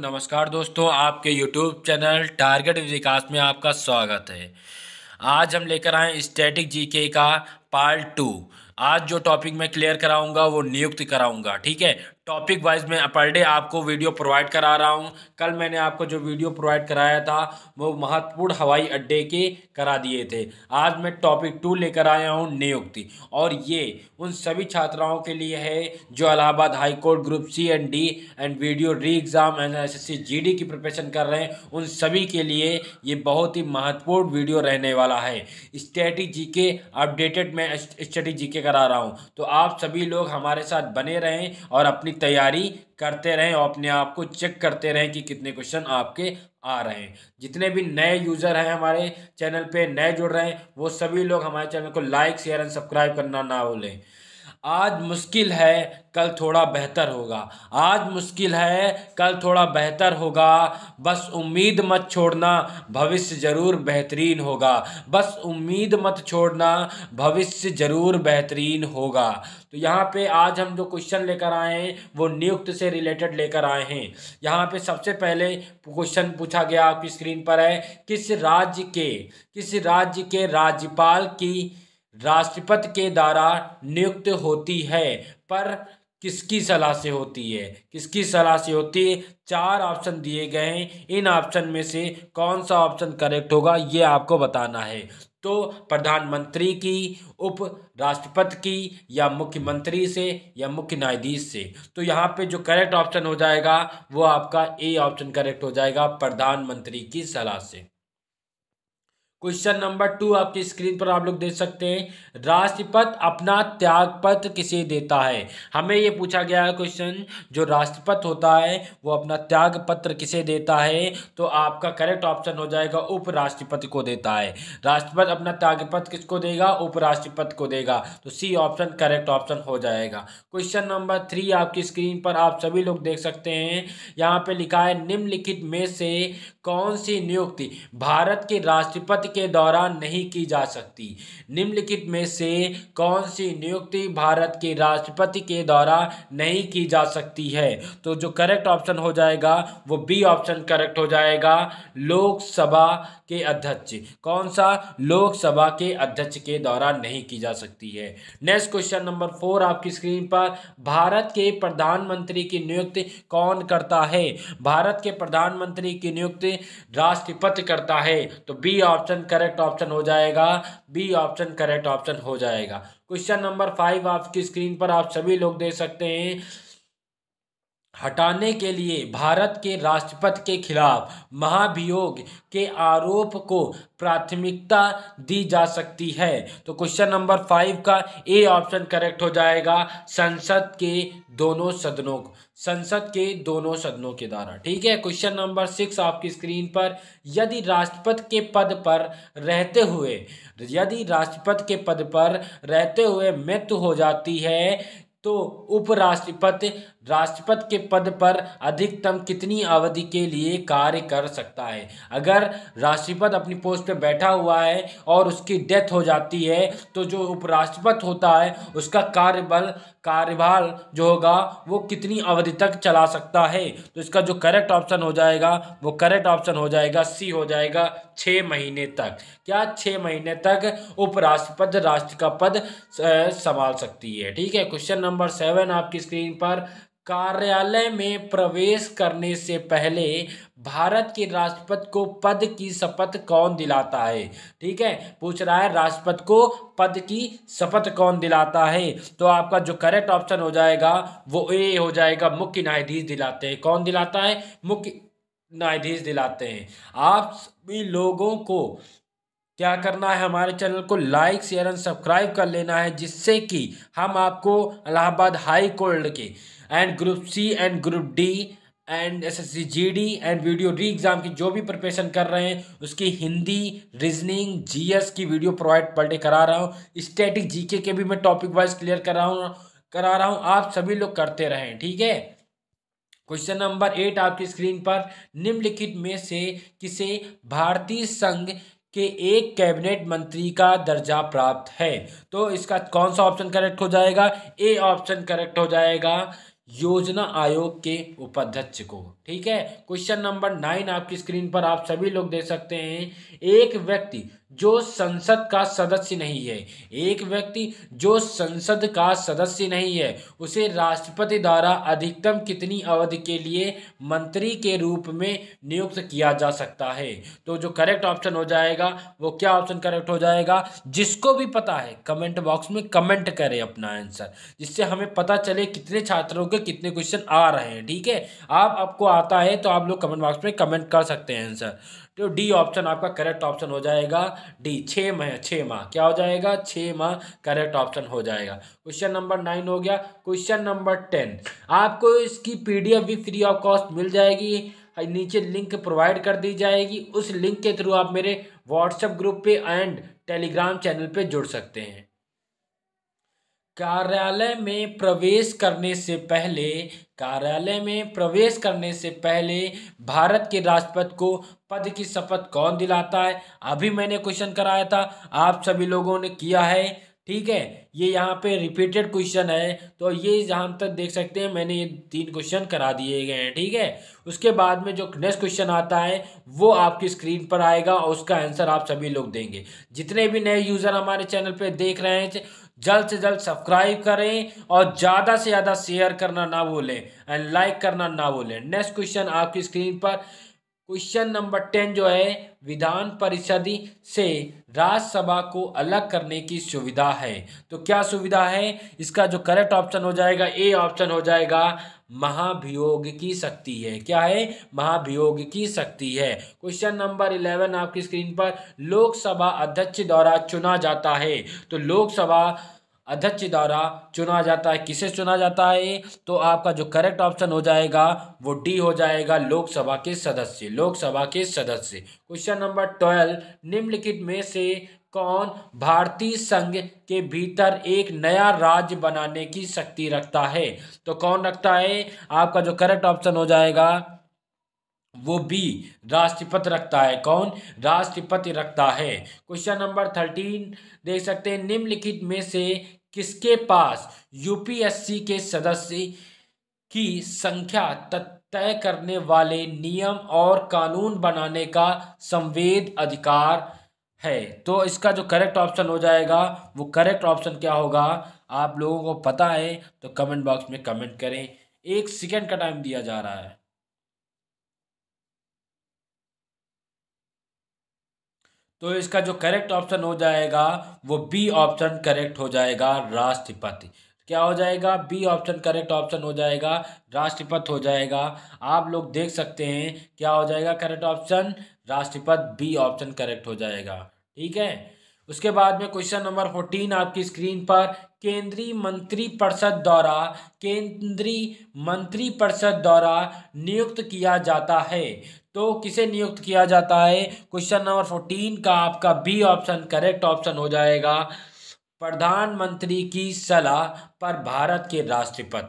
नमस्कार दोस्तों आपके यूट्यूब चैनल टारगेट विकास में आपका स्वागत है आज हम लेकर आए स्टैटिक जीके का पार्ट टू आज जो टॉपिक मैं क्लियर कराऊंगा वो नियुक्त कराऊंगा ठीक है टॉपिक वाइज मैं पर डे आपको वीडियो प्रोवाइड करा रहा हूँ कल मैंने आपको जो वीडियो प्रोवाइड कराया था वो महत्वपूर्ण हवाई अड्डे के करा दिए थे आज मैं टॉपिक टू लेकर आया हूँ नियुक्ति और ये उन सभी छात्राओं के लिए है जो Allahabad high court group C and D and VDO re exam and S S की प्रिपरेशन कर रहे हैं उन सभी के लिए ये बहुत ही महत्वपूर्ण वीडियो रहने वाला है स्टेटी जी के अपडेटेड मैं स्टडी जी के करा रहा हूँ तो आप सभी लोग हमारे साथ बने रहें और अपनी तैयारी करते रहें और अपने आप को चेक करते रहें कि कितने क्वेश्चन आपके आ रहे हैं जितने भी नए यूज़र हैं हमारे चैनल पे नए जुड़ रहे हैं वो सभी लोग हमारे चैनल को लाइक शेयर एंड सब्सक्राइब करना ना भूलें आज मुश्किल है कल थोड़ा बेहतर होगा आज मुश्किल है कल थोड़ा बेहतर होगा बस उम्मीद मत छोड़ना भविष्य ज़रूर बेहतरीन होगा बस उम्मीद मत छोड़ना भविष्य ज़रूर बेहतरीन होगा तो यहाँ पे आज हम जो क्वेश्चन लेकर आए हैं वो नियुक्त से रिलेटेड लेकर आए हैं यहाँ पे सबसे पहले क्वेश्चन पूछा गया आपकी स्क्रीन पर है किस राज्य के किस राज्य के राज्यपाल की राष्ट्रपति के द्वारा नियुक्त होती है पर किसकी सलाह से होती है किसकी सलाह से होती है चार ऑप्शन दिए गए हैं इन ऑप्शन में से कौन सा ऑप्शन करेक्ट होगा ये आपको बताना है तो प्रधानमंत्री की उप राष्ट्रपति की या मुख्यमंत्री से या मुख्य न्यायाधीश से तो यहाँ पे जो करेक्ट ऑप्शन हो जाएगा वो आपका ए ऑप्शन करेक्ट हो जाएगा प्रधानमंत्री की सलाह से क्वेश्चन नंबर टू आपकी स्क्रीन पर आप लोग देख सकते हैं राष्ट्रपति अपना त्याग पत्र किसे देता है हमें ये पूछा गया है क्वेश्चन जो राष्ट्रपति होता है वो अपना त्याग पत्र किसे देता है तो आपका करेक्ट ऑप्शन हो जाएगा उपराष्ट्रपति को देता है राष्ट्रपति अपना त्याग पत्र किसको देगा उपराष्ट्रपति को देगा तो सी ऑप्शन करेक्ट ऑप्शन हो जाएगा क्वेश्चन नंबर थ्री आपकी स्क्रीन पर आप सभी लोग देख सकते हैं यहाँ पे लिखा है निम्नलिखित में से कौन सी नियुक्ति भारत के राष्ट्रपति के दौरान नहीं की जा सकती निम्नलिखित में से कौन सी नियुक्ति भारत के राष्ट्रपति के द्वारा नहीं की जा सकती है तो जो करेक्ट ऑप्शन हो जाएगा वो बी ऑप्शन करेक्ट हो जाएगा लोकसभा के अध्यक्ष कौन सा लोकसभा के अध्यक्ष के द्वारा नहीं की जा सकती है नेक्स्ट क्वेश्चन नंबर फोर आपकी स्क्रीन पर भारत के प्रधानमंत्री की नियुक्ति कौन करता है भारत के प्रधानमंत्री की नियुक्ति राष्ट्रपति करता है तो बी ऑप्शन करेक्ट ऑप्शन हो जाएगा बी ऑप्शन करेक्ट ऑप्शन हो जाएगा क्वेश्चन नंबर फाइव आपकी स्क्रीन पर आप सभी लोग देख सकते हैं हटाने के लिए भारत के राष्ट्रपति के खिलाफ महाभियोग के आरोप को प्राथमिकता दी जा सकती है तो क्वेश्चन नंबर फाइव का ए ऑप्शन करेक्ट हो जाएगा संसद के दोनों सदनों संसद के दोनों सदनों के द्वारा ठीक है क्वेश्चन नंबर सिक्स आपकी स्क्रीन पर यदि राष्ट्रपति के पद पर रहते हुए यदि राष्ट्रपति के पद पर रहते हुए मृत्यु हो जाती है तो उपराष्ट्रपति राष्ट्रपति के पद पर अधिकतम कितनी अवधि के लिए कार्य कर सकता है अगर राष्ट्रपति अपनी पोस्ट पर बैठा हुआ है और उसकी डेथ हो जाती है तो जो उपराष्ट्रपति होता है उसका कार्यबल कार्यभाल जो होगा वो कितनी अवधि तक चला सकता है तो इसका जो करेक्ट ऑप्शन हो जाएगा वो करेक्ट ऑप्शन हो जाएगा सी हो जाएगा छः महीने तक क्या छः महीने तक उपराष्ट्रपति राष्ट्र का पद संभाल सकती है ठीक है क्वेश्चन नंबर सेवन आपकी स्क्रीन पर कार्यालय में प्रवेश करने से पहले भारत के राष्ट्रपति को पद की शपथ कौन दिलाता है ठीक है पूछ रहा है राष्ट्रपति को पद की शपथ कौन दिलाता है तो आपका जो करेक्ट ऑप्शन हो जाएगा वो ए हो जाएगा मुख्य न्यायाधीश दिलाते हैं कौन दिलाता है मुख्य न्यायाधीश दिलाते हैं आप सभी लोगों को क्या करना है हमारे चैनल को लाइक शेयर एंड सब्सक्राइब कर लेना है जिससे कि हम आपको इलाहाबाद हाई कोर्ट के and group C and group D and S S C G D and VDO re exam की जो भी प्रिपरेशन कर रहे हैं उसकी हिंदी रीजनिंग जी एस की वीडियो प्रोवाइड पर डे करा रहा हूँ स्टैटिक जी के भी मैं टॉपिक वाइज क्लियर कर रहा हूँ करा रहा हूँ आप सभी लोग करते रहें ठीक है क्वेश्चन नंबर एट आपकी स्क्रीन पर निम्नलिखित में से किसे भारतीय संघ कि एक कैबिनेट मंत्री का दर्जा प्राप्त है तो इसका कौन सा ऑप्शन करेक्ट हो जाएगा ए ऑप्शन करेक्ट हो जाएगा योजना आयोग के उपाध्यक्ष को ठीक है क्वेश्चन नंबर नाइन आपकी स्क्रीन पर आप सभी लोग देख सकते हैं एक व्यक्ति जो संसद का सदस्य नहीं है एक व्यक्ति जो संसद का सदस्य नहीं है उसे राष्ट्रपति द्वारा अधिकतम कितनी अवधि के लिए मंत्री के रूप में नियुक्त किया जा सकता है तो जो करेक्ट ऑप्शन हो जाएगा वो क्या ऑप्शन करेक्ट हो जाएगा जिसको भी पता है कमेंट बॉक्स में कमेंट करें अपना आंसर जिससे हमें पता चले कितने छात्रों के कितने क्वेश्चन आ रहे हैं ठीक है आप आपको आता है तो आप लोग कमेंट बॉक्स में कमेंट कर सकते हैं आंसर तो डी ऑप्शन आपका करेक्ट ऑप्शन हो जाएगा डी छः माह छः माह क्या हो जाएगा छः माह करेक्ट ऑप्शन हो जाएगा क्वेश्चन नंबर नाइन हो गया क्वेश्चन नंबर टेन आपको इसकी पीडीएफ भी फ्री ऑफ कॉस्ट मिल जाएगी नीचे लिंक प्रोवाइड कर दी जाएगी उस लिंक के थ्रू आप मेरे व्हाट्सएप ग्रुप पे एंड टेलीग्राम चैनल पे जुड़ सकते हैं कार्यालय में प्रवेश करने से पहले कार्यालय में प्रवेश करने से पहले भारत के राष्ट्रपति को पद की शपथ कौन दिलाता है अभी मैंने क्वेश्चन कराया था आप सभी लोगों ने किया है ठीक है ये यहाँ पे रिपीटेड क्वेश्चन है तो ये जहाँ तक देख सकते हैं मैंने ये तीन क्वेश्चन करा दिए गए हैं ठीक है उसके बाद में जो नेक्स्ट क्वेश्चन आता है वो आपकी स्क्रीन पर आएगा और उसका आंसर आप सभी लोग देंगे जितने भी नए यूज़र हमारे चैनल पे देख रहे हैं जल्द से जल्द सब्सक्राइब करें और ज़्यादा से ज़्यादा शेयर करना ना भूलें एंड लाइक करना ना भूलें नेक्स्ट क्वेश्चन आपकी स्क्रीन पर क्वेश्चन नंबर टेन जो है विधान परिषद से राज्यसभा को अलग करने की सुविधा है तो क्या सुविधा है इसका जो करेक्ट ऑप्शन हो जाएगा ए ऑप्शन हो जाएगा महाभियोग की शक्ति है क्या है महाभियोग की शक्ति है क्वेश्चन नंबर इलेवन आपकी स्क्रीन पर लोकसभा अध्यक्ष द्वारा चुना जाता है तो लोकसभा अध्यक्ष द्वारा चुना जाता है किसे चुना जाता है तो आपका जो करेक्ट ऑप्शन हो जाएगा वो डी हो जाएगा लोकसभा के सदस्य लोकसभा के सदस्य क्वेश्चन नंबर ट्वेल्व निम्नलिखित में से कौन भारतीय संघ के भीतर एक नया राज्य बनाने की शक्ति रखता है तो कौन रखता है आपका जो करेक्ट ऑप्शन हो जाएगा वो बी राष्ट्रपति रखता है कौन राष्ट्रपति रखता है क्वेश्चन नंबर थर्टीन देख सकते हैं निम्नलिखित में से किसके पास यूपीएससी के सदस्य की संख्या तय करने वाले नियम और कानून बनाने का संवेद अधिकार है तो इसका जो करेक्ट ऑप्शन हो जाएगा वो करेक्ट ऑप्शन क्या होगा आप लोगों को पता है तो कमेंट बॉक्स में कमेंट करें एक सेकेंड का टाइम दिया जा रहा है तो इसका जो करेक्ट ऑप्शन हो जाएगा वो बी ऑप्शन करेक्ट हो जाएगा राष्ट्रपति क्या हो जाएगा बी ऑप्शन करेक्ट ऑप्शन हो जाएगा राष्ट्रपति हो जाएगा आप लोग देख सकते हैं क्या हो जाएगा करेक्ट ऑप्शन राष्ट्रपति बी ऑप्शन करेक्ट हो जाएगा ठीक है उसके बाद में क्वेश्चन नंबर फोर्टीन आपकी स्क्रीन पर केंद्रीय मंत्री परिषद द्वारा केंद्रीय मंत्री परिषद द्वारा नियुक्त किया जाता है तो किसे नियुक्त किया जाता है क्वेश्चन नंबर फोर्टीन का आपका बी ऑप्शन करेक्ट ऑप्शन हो जाएगा प्रधानमंत्री की सलाह पर भारत के राष्ट्रपति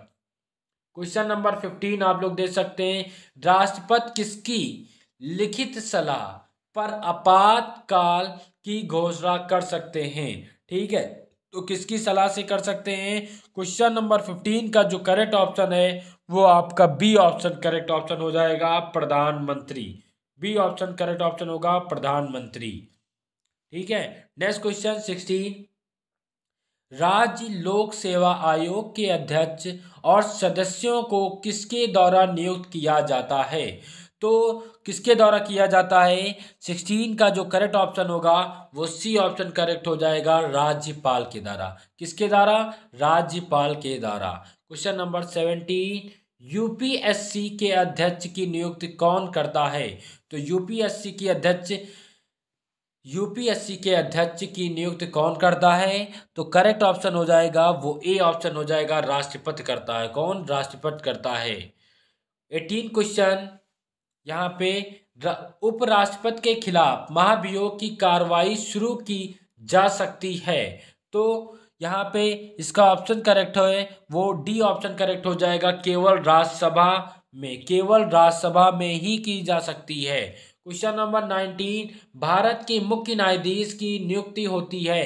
क्वेश्चन नंबर फिफ्टीन आप लोग दे सकते हैं राष्ट्रपति किसकी लिखित सलाह पर आपातकाल की घोषणा कर सकते हैं ठीक है तो किसकी सलाह से कर सकते हैं क्वेश्चन नंबर फिफ्टीन का जो करेक्ट ऑप्शन है वो आपका बी ऑप्शन करेक्ट ऑप्शन हो जाएगा प्रधानमंत्री बी ऑप्शन करेक्ट ऑप्शन होगा प्रधानमंत्री ठीक है नेक्स्ट क्वेश्चन सिक्सटीन राज्य लोक सेवा आयोग के अध्यक्ष और सदस्यों को किसके द्वारा नियुक्त किया जाता है तो किसके द्वारा किया जाता है सिक्सटीन का जो करेक्ट ऑप्शन होगा वो सी ऑप्शन करेक्ट हो जाएगा राज्यपाल के द्वारा किसके द्वारा राज्यपाल के द्वारा क्वेश्चन नंबर सेवेंटीन यूपीएससी के अध्यक्ष की नियुक्ति कौन करता है तो यूपीएससी की अध्यक्ष यूपीएससी के अध्यक्ष की नियुक्ति कौन करता है तो करेक्ट ऑप्शन हो जाएगा वो ए ऑप्शन हो जाएगा राष्ट्रपति करता है कौन राष्ट्रपति करता है एटीन क्वेश्चन यहाँ पे उपराष्ट्रपति के खिलाफ महाभियोग की कार्रवाई शुरू की जा सकती है तो यहाँ पे इसका ऑप्शन करेक्ट है वो डी ऑप्शन करेक्ट हो जाएगा केवल राज्यसभा में केवल राज्यसभा में ही की जा सकती है क्वेश्चन नंबर नाइनटीन भारत की मुख्य न्यायाधीश की नियुक्ति होती है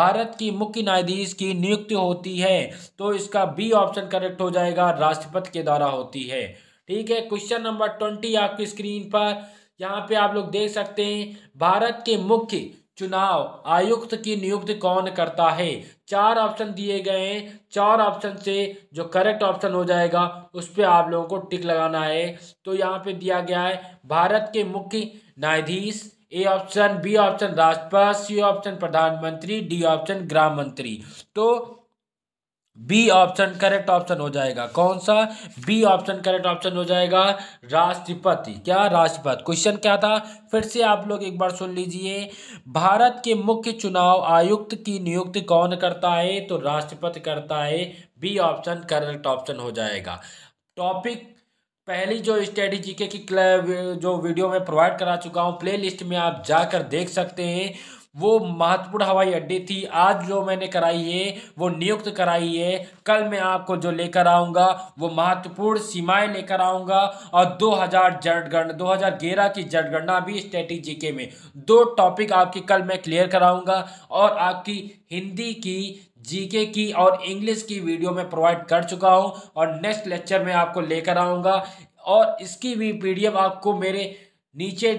भारत की मुख्य न्यायाधीश की नियुक्ति होती है तो इसका बी ऑप्शन करेक्ट हो जाएगा राष्ट्रपति के द्वारा होती है ठीक है क्वेश्चन नंबर ट्वेंटी आपकी स्क्रीन पर यहाँ पे आप लोग देख सकते हैं भारत के मुख्य चुनाव आयुक्त की नियुक्ति कौन करता है चार ऑप्शन दिए गए हैं चार ऑप्शन से जो करेक्ट ऑप्शन हो जाएगा उस पर आप लोगों को टिक लगाना है तो यहाँ पे दिया गया है भारत के मुख्य न्यायाधीश ए ऑप्शन बी ऑप्शन राष्ट्रपति सी ऑप्शन प्रधानमंत्री डी ऑप्शन ग्राम मंत्री तो बी ऑप्शन करेक्ट ऑप्शन हो जाएगा कौन सा बी ऑप्शन करेक्ट ऑप्शन हो जाएगा राष्ट्रपति क्या राष्ट्रपति क्वेश्चन क्या था फिर से आप लोग एक बार सुन लीजिए भारत के मुख्य चुनाव आयुक्त की नियुक्ति कौन करता है तो राष्ट्रपति करता है बी ऑप्शन करेक्ट ऑप्शन हो जाएगा टॉपिक पहली जो स्टडी जीके की जो वीडियो में प्रोवाइड करा चुका हूँ प्ले में आप जाकर देख सकते हैं वो महत्वपूर्ण हवाई अड्डे थी आज जो मैंने कराई है वो नियुक्त कराई है कल मैं आपको जो लेकर आऊँगा वो महत्वपूर्ण सीमाएं लेकर आऊँगा और 2000 जनगणना 2011 की जनगणना भी स्टेटिक जीके में दो टॉपिक आपकी कल मैं क्लियर कराऊँगा और आपकी हिंदी की जीके की और इंग्लिश की वीडियो में प्रोवाइड कर चुका हूँ और नेक्स्ट लेक्चर में आपको लेकर आऊँगा और इसकी भी पी आपको मेरे नीचे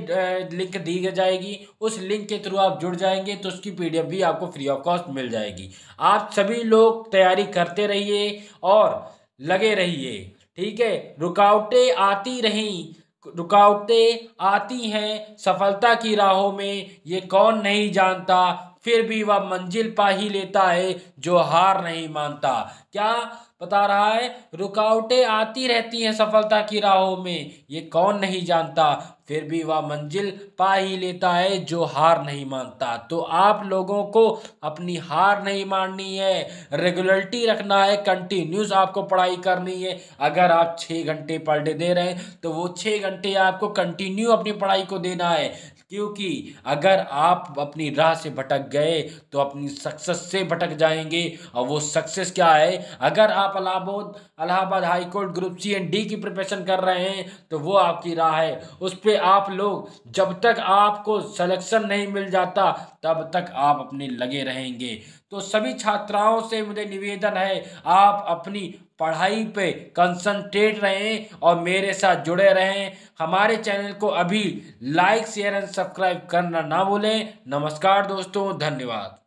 लिंक दी जाएगी उस लिंक के थ्रू आप जुड़ जाएंगे तो उसकी पीडीएफ भी आपको फ्री ऑफ कॉस्ट मिल जाएगी आप सभी लोग तैयारी करते रहिए और लगे रहिए ठीक है रुकावटें आती रहीं रुकावटें आती हैं सफलता की राहों में ये कौन नहीं जानता फिर भी वह मंजिल पा ही लेता है जो हार नहीं मानता क्या बता रहा है रुकावटें आती रहती हैं सफलता की राहों में ये कौन नहीं जानता फिर भी वह मंजिल पा ही लेता है जो हार नहीं मानता तो आप लोगों को अपनी हार नहीं माननी है रेगुलरिटी रखना है कंटिन्यूस आपको पढ़ाई करनी है अगर आप छः घंटे पर डे दे रहे हैं तो वो छः घंटे आपको कंटिन्यू अपनी पढ़ाई को देना है क्योंकि अगर आप अपनी राह से भटक गए तो अपनी सक्सेस से भटक जाएंगे और वो सक्सेस क्या है अगर आप Allahabad Allahabad high court group C and D की प्रिपरेशन कर रहे हैं तो वो आपकी राह है उस पर आप लोग जब तक आपको सलेक्शन नहीं मिल जाता तब तक आप अपने लगे रहेंगे तो सभी छात्राओं से मुझे निवेदन है आप अपनी पढ़ाई पे कंसंट्रेट रहें और मेरे साथ जुड़े रहें हमारे चैनल को अभी लाइक शेयर एंड सब्सक्राइब करना ना भूलें नमस्कार दोस्तों धन्यवाद